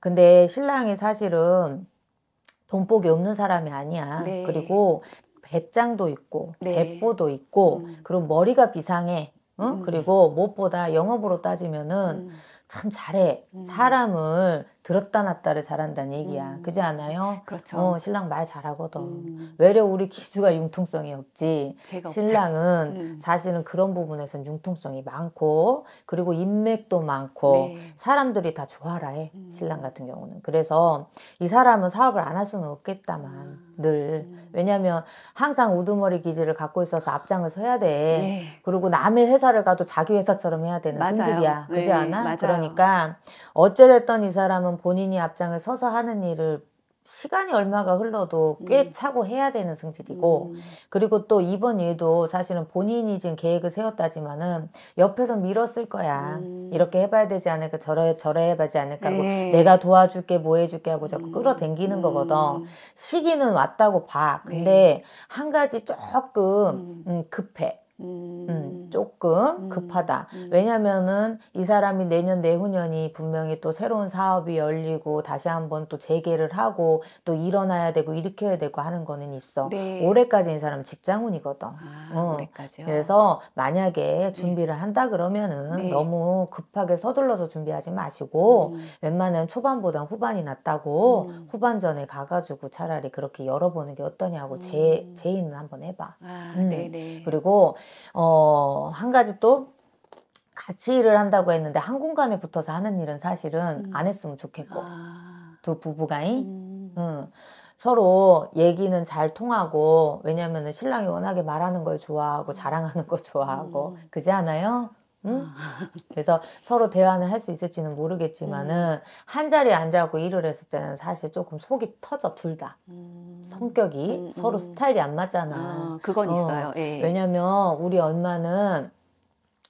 근데 신랑이 사실은 돈복이 없는 사람이 아니야. 네. 그리고 배짱도 있고 네. 배포도 있고 음. 그리고 머리가 비상해. 응? 음. 그리고 무엇보다 영업으로 따지면은 음. 참 잘해. 음. 사람을 들었다 놨다를 잘한다는 얘기야. 음. 그지 않아요? 그렇죠. 어, 신랑 말 잘하거든. 음. 외려 우리 기수가 융통성이 없지. 신랑은 음. 사실은 그런 부분에선 융통성이 많고 그리고 인맥도 많고 네. 사람들이 다 좋아라 해. 음. 신랑 같은 경우는. 그래서 이 사람은 사업을 안 할 수는 없겠다만 음. 늘. 음. 왜냐하면 항상 우두머리 기질을 갖고 있어서 앞장을 서야 돼. 네. 그리고 남의 회사를 가도 자기 회사처럼 해야 되는 맞아요. 성질이야. 그지 네. 않아? 맞아요. 그러니까 어찌됐던 이 사람은 본인이 앞장을 서서 하는 일을 시간이 얼마가 흘러도 음. 꽤 음. 차고 해야 되는 성질이고 음. 그리고 또 이번 일도 사실은 본인이 지금 계획을 세웠다지만은 옆에서 밀었을 거야 음. 이렇게 해봐야 되지 않을까 저래 저래 해봐야지 않을까 하고 에 네. 내가 도와줄게 뭐 해줄게 하고 자꾸 음. 끌어당기는 거거든 음. 시기는 왔다고 봐 근데 에한 네. 가지 조금 음. 급해 조금 음, 급하다. 음, 음. 왜냐면은 이 사람이 내년 내후년이 분명히 또 새로운 사업이 열리고 다시 한번 또 재개를 하고 또 일어나야 되고 일으켜야 되고 하는 거는 있어. 네. 올해까지 이 사람 직장운이거든. 아, 어. 올해까지요. 그래서 만약에 네. 준비를 네. 한다 그러면은 네. 너무 급하게 서둘러서 준비하지 마시고 음. 웬만하면 초반보단 후반이 낫다고 음. 후반전에 가가지고 차라리 그렇게 열어보는 게 어떠냐고 제 음. 제의는 한번 해봐. 아, 네네. 그리고 어. 어, 한 가지 또 같이 일을 한다고 했는데 한 공간에 붙어서 하는 일은 사실은 음. 안 했으면 좋겠고 아. 두부부가잉 음. 응. 서로 얘기는 잘 통하고 왜냐면은 신랑이 워낙에 말하는 걸 좋아하고 음. 자랑하는 거 좋아하고 음. 그지 않아요? 아. 그래서 서로 대화는 할 수 있을지는 모르겠지만은 음. 한 자리에 앉아갖고 일을 했을 때는 사실 조금 속이 터져 둘 다. 음. 성격이 음, 서로 음. 스타일이 안 맞잖아. 아, 그건 어, 있어요. 예, 예. 왜냐면 우리 엄마는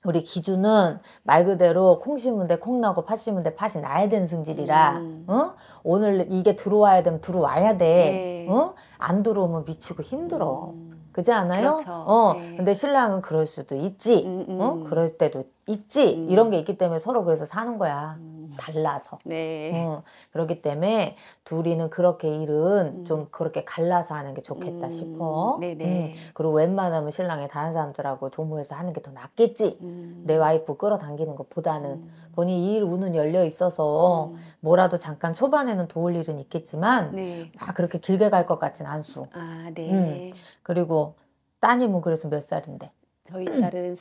우리 기준은 말 그대로 콩 심은 데 콩 나고 팥 심은 데 팥이 나야 되는 성질이라 음. 어? 오늘 이게 들어와야 되면 들어와야 돼. 네. 어? 안 들어오면 미치고 힘들어. 음. 그지 않아요? 그렇죠. 어, 네. 근데 신랑은 그럴 수도 있지, 음, 음. 어, 그럴 때도 있지, 음. 음. 이런 게 있기 때문에 서로 그래서 사는 거야. 음. 달라서. 네. 음, 그렇기 때문에 둘이는 그렇게 일은 음. 좀 그렇게 갈라서 하는 게 좋겠다 음. 싶어. 네네. 네. 음, 그리고 웬만하면 신랑이 다른 사람들하고 도모해서 하는 게 더 낫겠지. 음. 내 와이프 끌어당기는 것보다는 음. 본인이 일 운은 열려 있어서 뭐라도 잠깐 초반에는 도울 일은 있겠지만 네. 막 아, 그렇게 길게 갈 것 같진 않수. 아, 네. 그리고 따님은 그래서 몇 살인데? 저희 딸은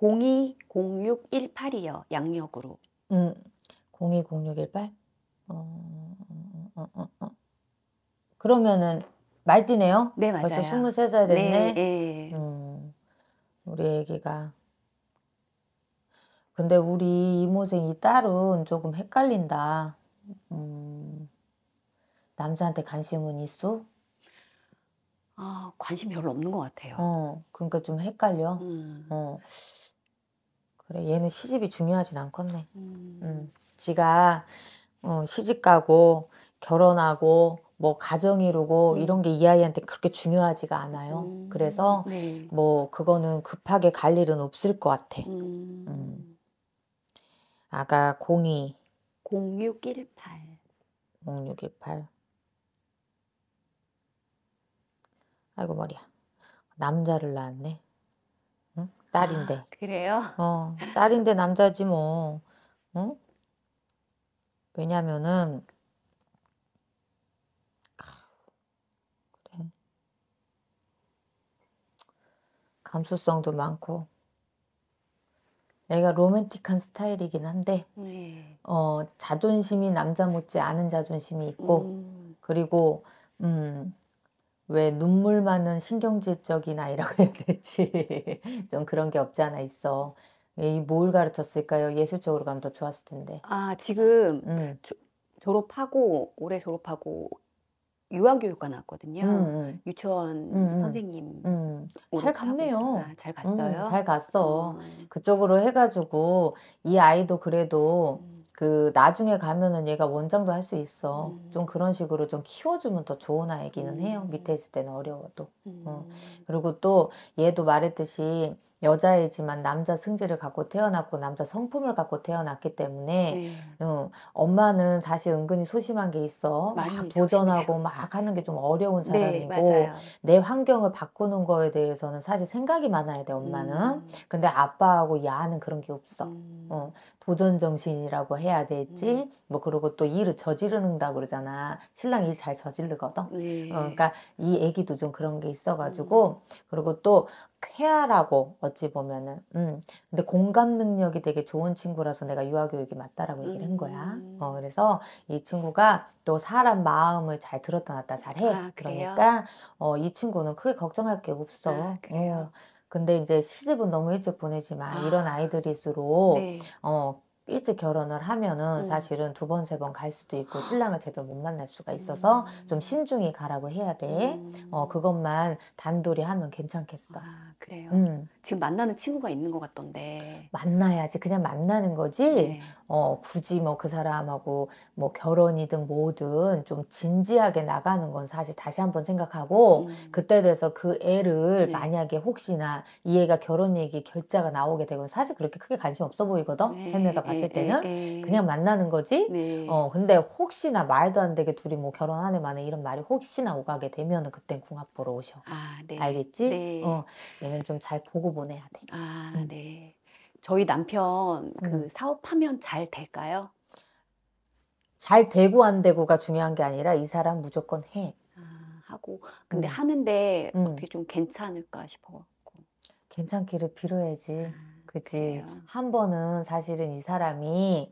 020618이요. 양력으로. 음. 020618? 어 어, 어, 어, 어, 어. 그러면은 말띠네요? 네, 맞아요. 벌써 23살 됐네. 네, 예. 음, 우리 애기가. 근데 우리 이모생이 딸은 조금 헷갈린다. 음, 남자한테 관심은 있어? 아, 관심 별로 없는 것 같아요. 어, 그러니까 좀 헷갈려. 음. 어. 그래, 얘는 시집이 중요하진 않겠네. 음. 음. 지가 어, 시집가고 결혼하고 뭐 가정 이루고 음. 이런 게 이 아이한테 그렇게 중요하지가 않아요. 음, 그래서 네. 뭐 그거는 급하게 갈 일은 없을 것 같아. 음. 음. 아가 02 0618 0618 아이고 머리야. 남자를 낳았네. 응? 딸인데. 아, 그래요? 어, 딸인데 남자지 뭐. 응? 왜냐면은 아, 그래. 감수성도 많고 애가 로맨틱한 스타일이긴 한데 네. 어 자존심이 남자 못지 않은 자존심이 있고 음. 그리고 음왜 눈물 많은 신경질적인 아이라고 해야 되지 좀 그런 게 없지 않아 있어 예, 뭘 가르쳤을까요? 예술 적으로 가면 더 좋았을 텐데. 아 지금 음. 조, 졸업하고 올해 졸업하고 유아교육과 나왔거든요. 음, 음. 유치원 음, 음. 선생님. 음. 잘 갔네요. 아, 잘 갔어요. 잘 갔어. 그쪽으로 해가지고 이 아이도 그래도 그 나중에 가면은 얘가 원장도 할 수 있어. 음. 좀 그런 식으로 좀 키워주면 더 좋은 아이기는 음. 해요. 밑에 있을 때는 어려워도. 음. 어. 그리고 또 얘도 말했듯이 여자이지만 남자 승질을 갖고 태어났고 남자 성품을 갖고 태어났기 때문에 네. 응, 어, 엄마는 사실 은근히 소심한 게 있어 막 도전하고 조심해요. 막 하는 게 좀 어려운 네, 사람이고 네, 내 환경을 바꾸는 거에 대해서는 사실 생각이 많아야 돼 엄마는 음. 근데 아빠하고 야는 그런 게 없어 음. 응, 어, 도전 정신이라고 해야 될지 음. 뭐그러고또 일을 저지르는다 그러잖아 신랑 일 잘 저지르거든 네. 응, 어, 그러니까 이 애기도 좀 그런 게 있어가지고 음. 그리고 또 쾌활하고 어찌 보면은 음 근데 공감 능력이 되게 좋은 친구라서 내가 유아교육이 맞다라고 얘기를 한 거야. 음. 어 그래서 이 친구가 또 사람 마음을 잘 들었다 놨다 잘해. 아, 그러니까 어 이 친구는 크게 걱정할 게 없어. 아, 그래요? 어. 근데 이제 시집은 너무 일찍 보내지만 아. 이런 아이들일수록 네. 어 일찍 결혼을 하면은 음. 사실은 두 번, 세 번 갈 수도 있고 아. 신랑을 제대로 못 만날 수가 있어서 음. 좀 신중히 가라고 해야 돼. 음. 어, 그것만 단돌이 하면 괜찮겠어. 아, 그래요? 음. 지금 만나는 친구가 있는 것 같던데. 만나야지. 그냥 만나는 거지. 네. 어, 굳이 뭐 그 사람하고 뭐 결혼이든 뭐든 좀 진지하게 나가는 건 사실 다시 한번 생각하고 음. 그때 돼서 그 애를 네. 만약에 혹시나 이애가 결혼 얘기 결자가 나오게 되면 사실 그렇게 크게 관심 없어 보이거든. 네. 해매가 봤을 봤을 예, 예, 때는 에, 예. 에. 그냥 만나는 거지. 네. 어 근데 혹시나 말도 안 되게 둘이 뭐 결혼하네 만에 이런 말이 혹시나 오가게 되면은 그땐 궁합 보러 오셔. 아, 네. 알겠지? 네. 어 얘는 좀 잘 보고 보내야 돼. 아 음. 네. 저희 남편 그 음. 사업하면 잘 될까요? 잘 되고 안 되고가 중요한 게 아니라 이 사람 무조건 해. 아, 하고 근데 음. 하는데 음. 어떻게 좀 괜찮을까 싶어. 괜찮기를 빌어야지. 아. 그지. 한 번은 사실은 이 사람이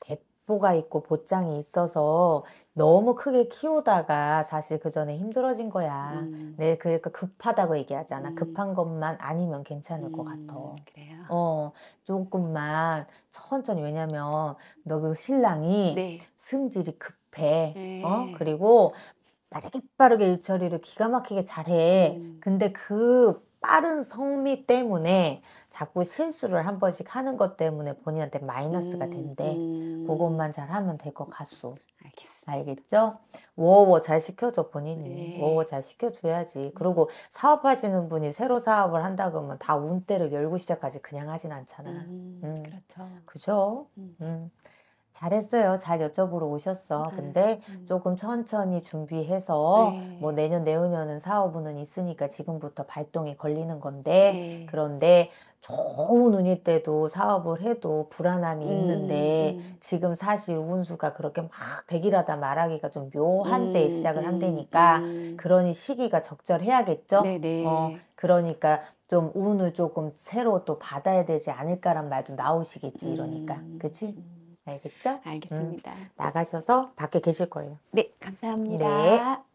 대포가 있고 보장이 있어서 너무 크게 키우다가 사실 그 전에 힘들어진 거야. 음. 네, 그러니까 급하다고 얘기하잖아. 음. 급한 것만 아니면 괜찮을 음. 것 같아. 음, 그래요? 어, 조금만 천천히. 왜냐면 너 그 신랑이 네. 승질이 급해. 네. 어, 그리고 빠르게 빠르게 일처리를 기가 막히게 잘해. 음. 근데 그 빠른 성미 때문에 자꾸 실수를 한 번씩 하는 것 때문에 본인한테 마이너스가 음, 된대. 음. 그것만 잘하면 될 것 같수. 알겠죠 워워 잘 시켜줘 본인이 네. 워워 잘 시켜줘야지 그리고 사업하시는 분이 새로 사업을 한다 그러면 다 운대를 열고 시작하지 그냥 하진 않잖아 음, 음. 그렇죠 그죠? 음. 음. 잘했어요. 잘 여쭤보러 오셨어. 네. 아, 근데 음. 조금 천천히 준비해서 네. 뭐 내년 내후년은 사업은 있으니까 지금부터 발동이 걸리는 건데 네. 그런데 좋은 운일 때도 사업을 해도 불안함이 음. 있는데 음. 지금 사실 운수가 그렇게 막대기라다 말하기가 좀 묘한 때에 음, 시작을 한다니까 그러니 시기가 적절해야겠죠. 네, 네. 어, 그러니까 좀 운을 조금 새로 또 받아야 되지 않을까란 말도 나오시겠지 이러니까 그치? 알겠죠? 음, 알겠습니다. 음, 나가셔서 밖에 계실 거예요. 네, 감사합니다. 네.